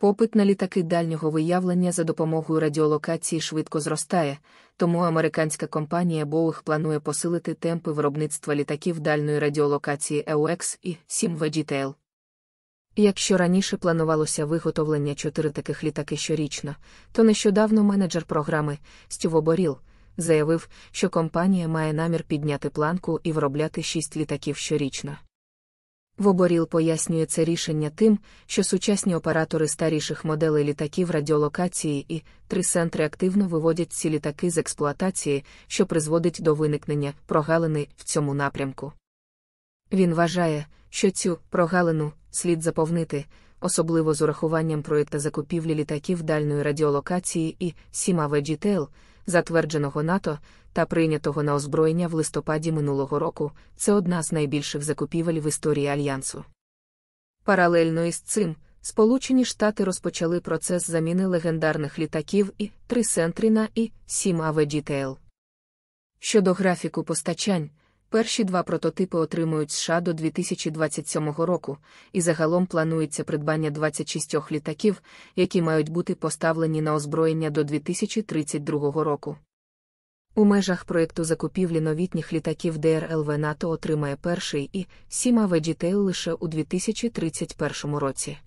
Попит на літаки дальнього виявлення за допомогою радіолокації швидко зростає, тому американська компанія Boeing планує посилити темпи виробництва літаків дальної радіолокації EOX і 7 Vegetail. Якщо раніше планувалося виготовлення чотири таких літаки щорічно, то нещодавно менеджер програми Стюво Боріл заявив, що компанія має намір підняти планку і виробляти шість літаків щорічно. Воборіл пояснює це рішення тим, що сучасні оператори старіших моделей літаків радіолокації і трисентри активно виводять ці літаки з експлуатації, що призводить до виникнення прогалини в цьому напрямку. Він вважає, що цю прогалину слід заповнити, особливо з урахуванням проєкта закупівлі літаків дальної радіолокації і сіма VGTL, затвердженого НАТО, та прийнятого на озброєння в листопаді минулого року, це одна з найбільших закупівель в історії Альянсу. Паралельно із цим, Сполучені Штати розпочали процес заміни легендарних літаків і 3 на і 7 АВДТЛ. Щодо графіку постачань, перші два прототипи отримують США до 2027 року, і загалом планується придбання 26 літаків, які мають бути поставлені на озброєння до 2032 року. У межах проєкту закупівлі новітніх літаків ДРЛВ НАТО отримає перший і сіма Ведітейл лише у 2031 році.